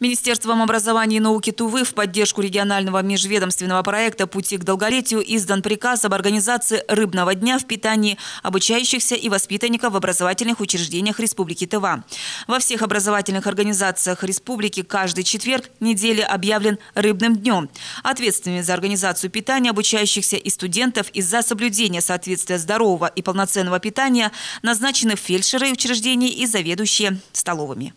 Министерством образования и науки Тувы в поддержку регионального межведомственного проекта «Пути к долголетию» издан приказ об организации «Рыбного дня» в питании обучающихся и воспитанников в образовательных учреждениях Республики Тыва. Во всех образовательных организациях Республики каждый четверг недели объявлен «Рыбным днем». Ответственными за организацию питания обучающихся и студентов из за соблюдения соответствия здорового и полноценного питания назначены фельдшеры учреждений и заведующие столовыми.